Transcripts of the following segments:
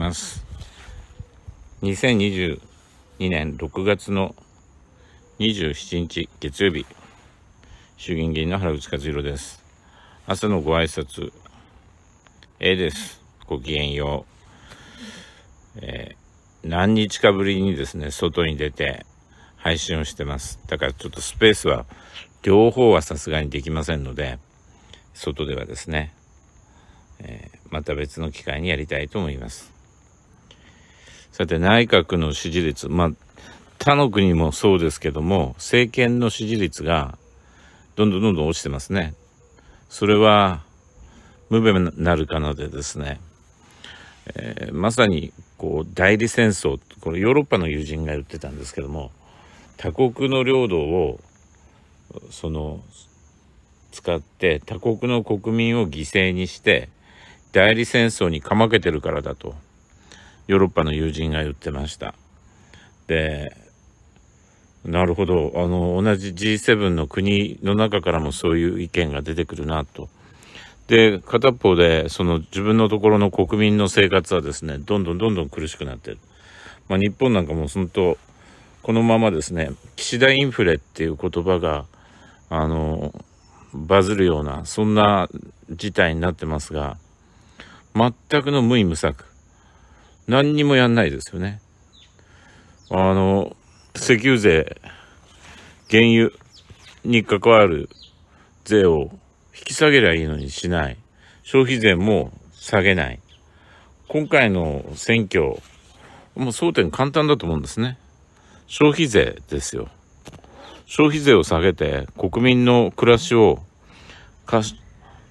ます。2022年6月の27日月曜日、衆議院議員の原口和弘です。朝のご挨拶、A です。ごきげんよう。えー、何日かぶりにですね、外に出て配信をしてます。だからちょっとスペースは、両方はさすがにできませんので、外ではですね、えー、また別の機会にやりたいと思います。さて、内閣の支持率、まあ、他の国もそうですけども、政権の支持率がどんどんどんどん落ちてますね。それは、ムベなるかなでですね、えー、まさにこう代理戦争、このヨーロッパの友人が言ってたんですけども、他国の領土をその使って他国の国民を犠牲にして代理戦争にかまけてるからだと。ヨーロッパの友人が言ってました。で、なるほど。あの、同じ G7 の国の中からもそういう意見が出てくるなと。で、片方で、その自分のところの国民の生活はですね、どんどんどんどん苦しくなってる。まあ、日本なんかも本当、このままですね、岸田インフレっていう言葉が、あの、バズるような、そんな事態になってますが、全くの無意無策。何にもやんないですよね。あの、石油税、原油に関わる税を引き下げりゃいいのにしない。消費税も下げない。今回の選挙、もう争点簡単だと思うんですね。消費税ですよ。消費税を下げて国民の暮らしを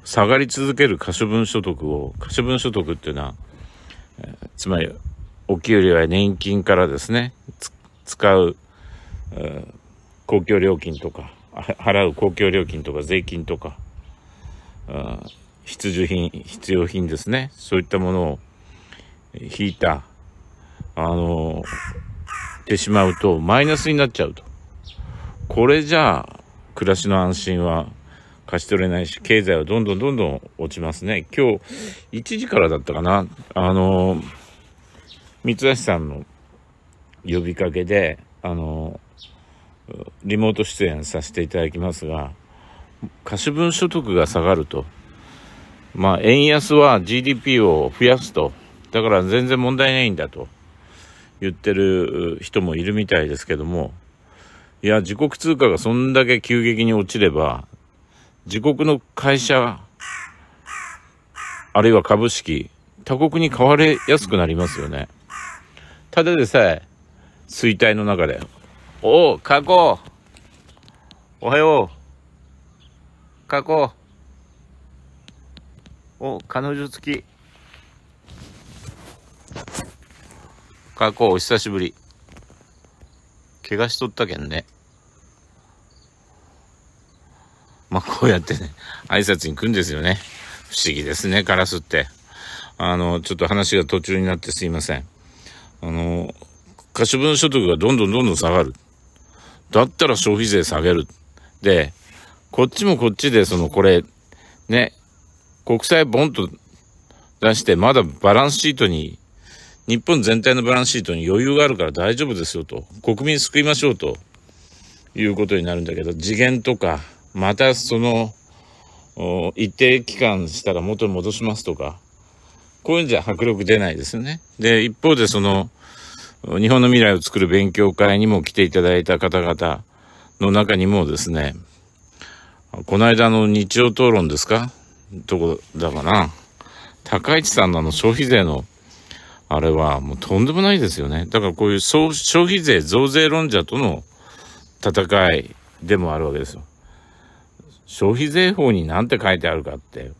下がり続ける可処分所得を可処分所得っていうのはつまりお給料や年金からですね使う公共料金とか払う公共料金とか税金とか必需品必要品ですねそういったものを引いたあのてしまうとマイナスになっちゃうとこれじゃあ暮らしの安心は貸し取れないし、経済はどんどんどんどん落ちますね。今日、1時からだったかな、あの、三橋さんの呼びかけで、あの、リモート出演させていただきますが、貸分所得が下がると。まあ、円安は GDP を増やすと。だから全然問題ないんだと言ってる人もいるみたいですけども、いや、自国通貨がそんだけ急激に落ちれば、自国の会社、あるいは株式、他国に買われやすくなりますよね。ただでさえ、衰退の中で。おお、加工おはよう加工お、彼女付き。加工お久しぶり。怪我しとったけんね。まあ、こうやってね、挨拶に来るんですよね。不思議ですね、カラスって。あの、ちょっと話が途中になってすいません。あの、可処分所得がどんどんどんどん下がる。だったら消費税下げる。で、こっちもこっちで、その、これ、ね、国債ボンと出して、まだバランスシートに、日本全体のバランスシートに余裕があるから大丈夫ですよと。国民救いましょうと。いうことになるんだけど、次元とか、またその、一定期間したら元に戻しますとか、こういうんじゃ迫力出ないですよね。で、一方でその、日本の未来を作る勉強会にも来ていただいた方々の中にもですね、この間の日曜討論ですかどこだかな。高市さんのあの消費税の、あれはもうとんでもないですよね。だからこういう消費税増税論者との戦いでもあるわけですよ。消費税法に何て書いてあるかって、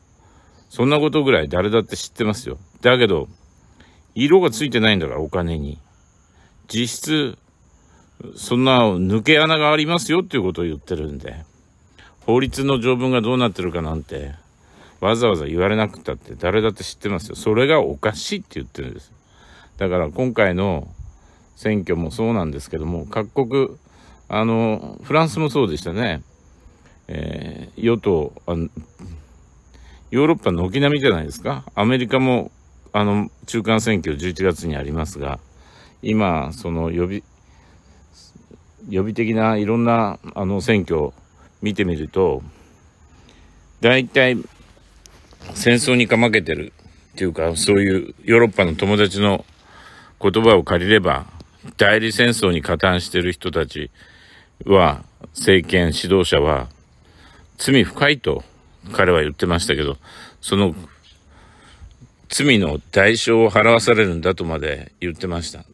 そんなことぐらい誰だって知ってますよ。だけど、色がついてないんだから、お金に。実質、そんな抜け穴がありますよっていうことを言ってるんで、法律の条文がどうなってるかなんて、わざわざ言われなくたって誰だって知ってますよ。それがおかしいって言ってるんです。だから今回の選挙もそうなんですけども、各国、あの、フランスもそうでしたね。えー、与党あ、ヨーロッパの軒並みじゃないですか。アメリカも、あの、中間選挙11月にありますが、今、その予備、予備的ないろんな、あの、選挙を見てみると、大体、戦争にかまけてるっていうか、そういうヨーロッパの友達の言葉を借りれば、代理戦争に加担してる人たちは、政権指導者は、罪深いと彼は言ってましたけど、その罪の代償を払わされるんだとまで言ってました。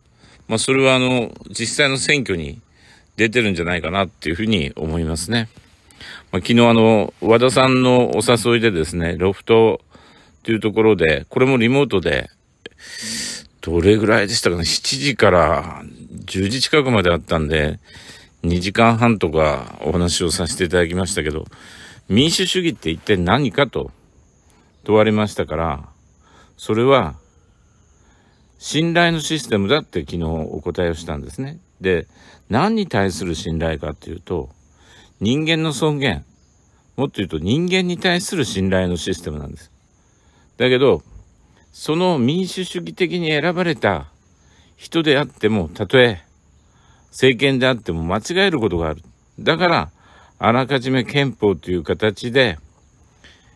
まあ、それはあの、実際の選挙に出てるんじゃないかなっていうふうに思いますね。まあ、昨日あの、和田さんのお誘いでですね、ロフトというところで、これもリモートで、どれぐらいでしたかね、7時から10時近くまであったんで、2時間半とかお話をさせていただきましたけど、民主主義って一体何かと問われましたから、それは信頼のシステムだって昨日お答えをしたんですね。で、何に対する信頼かっていうと、人間の尊厳、もっと言うと人間に対する信頼のシステムなんです。だけど、その民主主義的に選ばれた人であっても、たとえ政権であっても間違えることがある。だから、あらかじめ憲法という形で、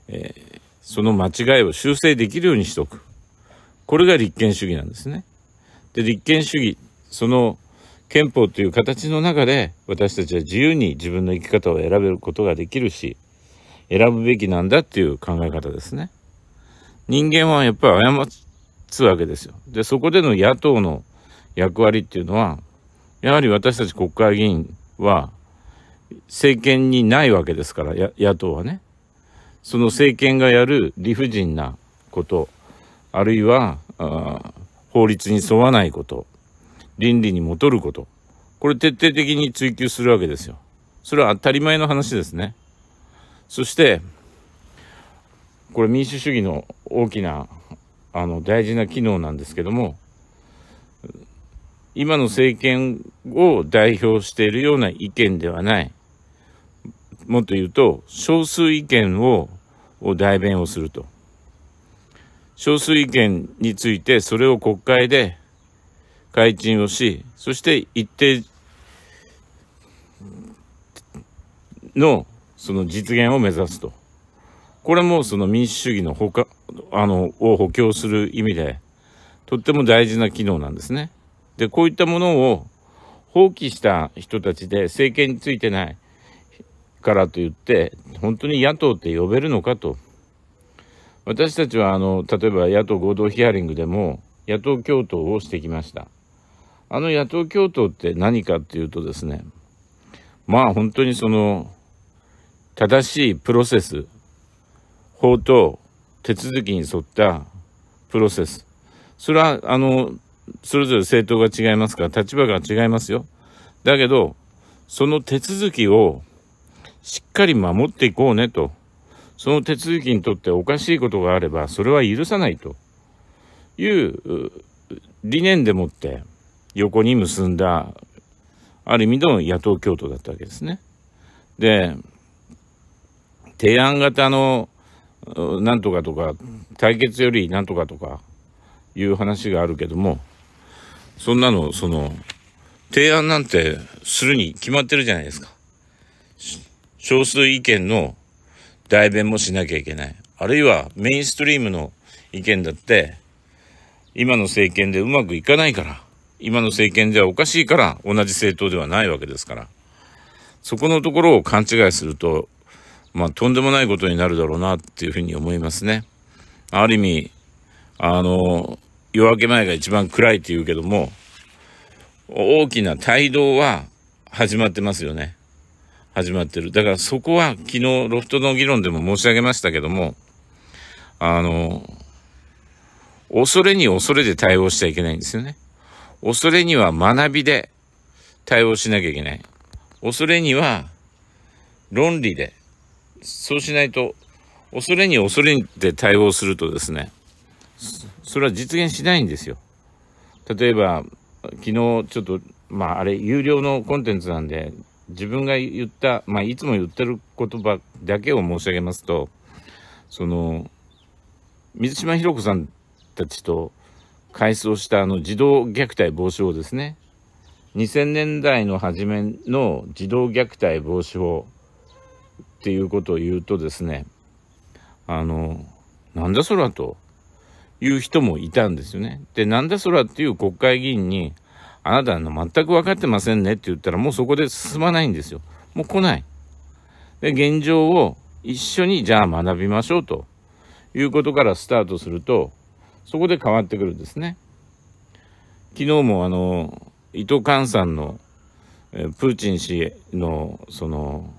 えー、その間違いを修正できるようにしとく。これが立憲主義なんですね。で、立憲主義、その憲法という形の中で、私たちは自由に自分の生き方を選べることができるし、選ぶべきなんだっていう考え方ですね。人間はやっぱり過つわけですよ。で、そこでの野党の役割っていうのは、やはり私たち国会議員は、政権にないわけですから、野党はね。その政権がやる理不尽なこと、あるいは、法律に沿わないこと、倫理に戻ること、これ徹底的に追求するわけですよ。それは当たり前の話ですね。そして、これ民主主義の大きな、あの、大事な機能なんですけども、今の政権を代表しているような意見ではない。もっと言うと、少数意見を代弁をすると。少数意見について、それを国会で改陳をし、そして一定のその実現を目指すと。これもその民主主義のほか、あの、を補強する意味で、とっても大事な機能なんですね。で、こういったものを放棄した人たちで政権についてないからといって、本当に野党って呼べるのかと。私たちは、あの、例えば野党合同ヒアリングでも、野党共闘をしてきました。あの野党共闘って何かっていうとですね、まあ本当にその、正しいプロセス、法と手続きに沿ったプロセス。それは、あの、それぞれ政党が違いますから、立場が違いますよ。だけど、その手続きをしっかり守っていこうねと。その手続きにとっておかしいことがあれば、それは許さないという理念でもって横に結んだ、ある意味の野党共闘だったわけですね。で、提案型のなんとかとか、対決よりなんとかとかいう話があるけども、そんなの、その、提案なんてするに決まってるじゃないですか。少数意見の代弁もしなきゃいけない。あるいはメインストリームの意見だって、今の政権でうまくいかないから、今の政権ではおかしいから、同じ政党ではないわけですから。そこのところを勘違いすると、まあ、とんでもないことになるだろうなっていうふうに思いますね。ある意味、あの、夜明け前が一番暗いって言うけども、大きな帯同は始まってますよね。始まってる。だからそこは昨日ロフトの議論でも申し上げましたけども、あの、恐れに恐れで対応しちゃいけないんですよね。恐れには学びで対応しなきゃいけない。恐れには論理で、そうしないと、恐れに恐れで対応するとですね、それは実現しないんですよ。例えば、昨日ちょっと、まああれ、有料のコンテンツなんで、自分が言った、まあいつも言ってる言葉だけを申し上げますと、その、水島ひろ子さんたちと改装したあの児童虐待防止法ですね。2000年代の初めの児童虐待防止法っていうことを言うとですね、あの、なんだそれはと。いう人もいたんですよね。で、なんだそらっていう国会議員に、あなたの全く分かってませんねって言ったらもうそこで進まないんですよ。もう来ない。で、現状を一緒にじゃあ学びましょうということからスタートすると、そこで変わってくるんですね。昨日もあの、伊藤寛さんの、えプーチン氏のその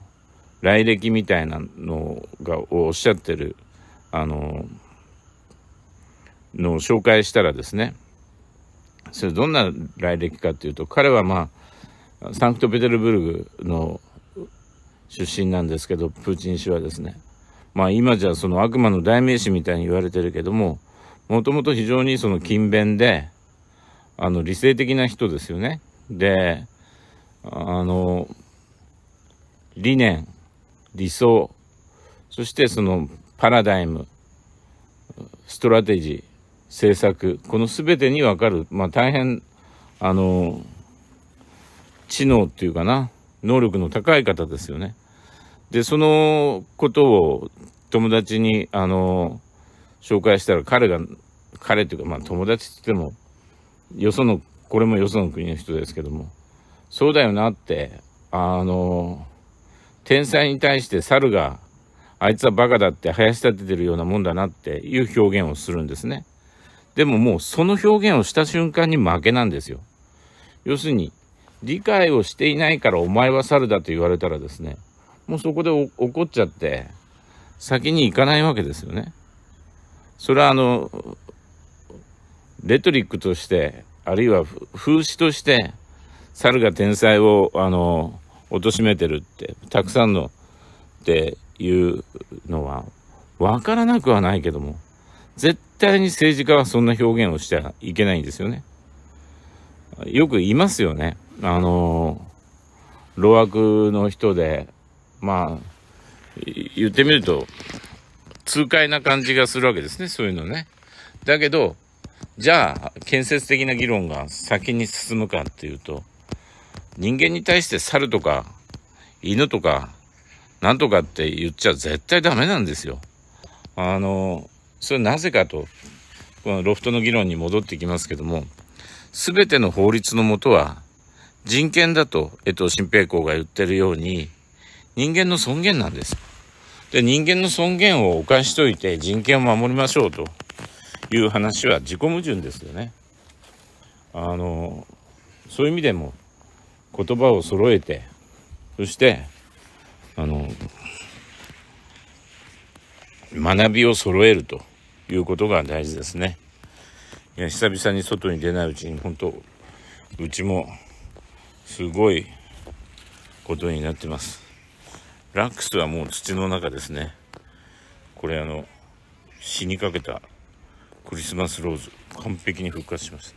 来歴みたいなのがおっしゃってるあののを紹介したらですねそれどんな来歴かっていうと彼はまあサンクトペテルブルグの出身なんですけどプーチン氏はですねまあ今じゃその悪魔の代名詞みたいに言われてるけどももともと非常にその勤勉であの理性的な人ですよね。であの理念理想そしてそのパラダイムストラテジー政策、この全てにわかる、まあ大変、あの、知能っていうかな、能力の高い方ですよね。で、そのことを友達に、あの、紹介したら彼が、彼っていうか、まあ友達って言っても、よその、これもよその国の人ですけども、そうだよなって、あの、天才に対して猿が、あいつはバカだって林立ててるようなもんだなっていう表現をするんですね。でももうその表現をした瞬間に負けなんですよ。要するに、理解をしていないからお前は猿だと言われたらですね、もうそこで怒っちゃって、先に行かないわけですよね。それはあの、レトリックとして、あるいは風刺として、猿が天才を、あの、貶めてるって、たくさんのっていうのは、わからなくはないけども、絶対に政治家はそんな表現をしてはいけないんですよね。よく言いますよね。あの老悪の人で、まあ、言ってみると、痛快な感じがするわけですね、そういうのね。だけど、じゃあ、建設的な議論が先に進むかっていうと、人間に対して猿とか、犬とか、なんとかって言っちゃ絶対ダメなんですよ。あの、それはなぜかと、このロフトの議論に戻ってきますけども、すべての法律のもとは、人権だと江藤新平公が言ってるように、人間の尊厳なんです。で、人間の尊厳を犯しといて人権を守りましょうという話は自己矛盾ですよね。あの、そういう意味でも言葉を揃えて、そして、あの、学びを揃えると。いうことが大事ですね。いや、久々に外に出ないうちに、本当うちも、すごいことになってます。ラックスはもう土の中ですね。これあの、死にかけたクリスマスローズ、完璧に復活しました。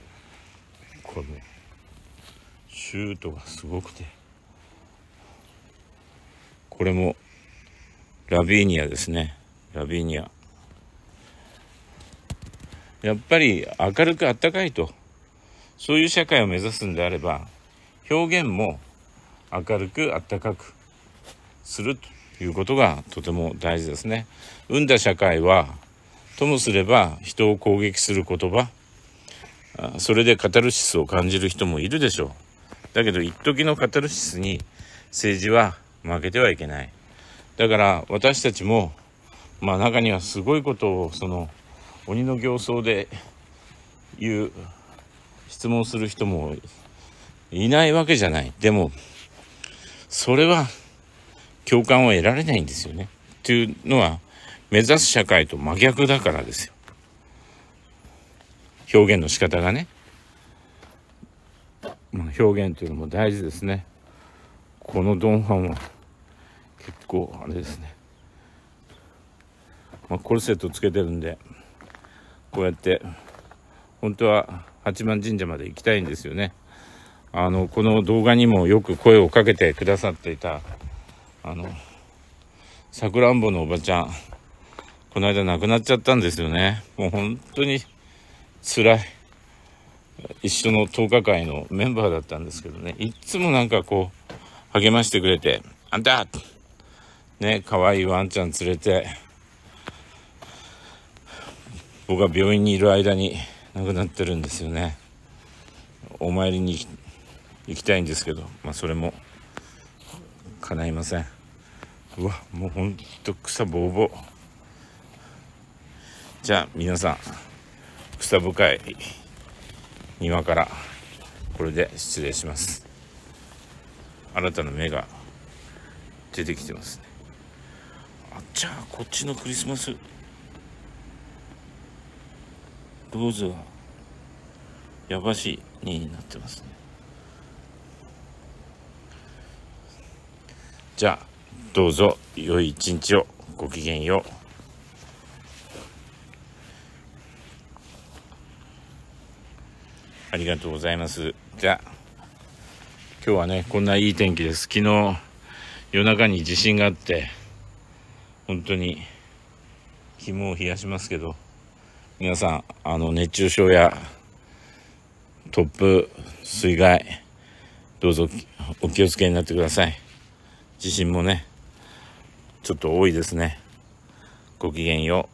これシュートがすごくて。これも、ラビーニアですね。ラビーニア。やっぱり明るくあったかいと、そういう社会を目指すんであれば、表現も明るくあったかくするということがとても大事ですね。生んだ社会は、ともすれば人を攻撃する言葉、それでカタルシスを感じる人もいるでしょう。だけど、一時のカタルシスに政治は負けてはいけない。だから私たちも、まあ中にはすごいことを、その、鬼の形相で言う質問する人もいないわけじゃないでもそれは共感を得られないんですよねっていうのは目指す社会と真逆だからですよ表現の仕方がね、ま表現というのも大事ですねこのドンファンは結構あれですね、まあ、コルセットつけてるんでこうやって本当は八幡神社まで行きたいんですよねあのこの動画にもよく声をかけてくださっていたあのさくらんぼのおばちゃんこの間亡くなっちゃったんですよねもう本当に辛い一緒の10日会のメンバーだったんですけどねいっつもなんかこう励ましてくれて「あんた!」ね可愛いワンちゃん連れて僕が病院にいる間に亡くなってるんですよねお参りに行きたいんですけど、まあ、それも叶いませんうわもうほんと草ぼうぼうじゃあ皆さん草深い庭からこれで失礼します新たな芽が出てきてますねあっちゃこっちのクリスマスローズがやばしいになってますねじゃあどうぞ良い一日をごきげんようありがとうございますじゃあ今日はねこんないい天気です昨日夜中に地震があって本当に肝を冷やしますけど皆さん、あの、熱中症や突風、水害、どうぞお気をつけになってください。地震もね、ちょっと多いですね。ごきげんよう。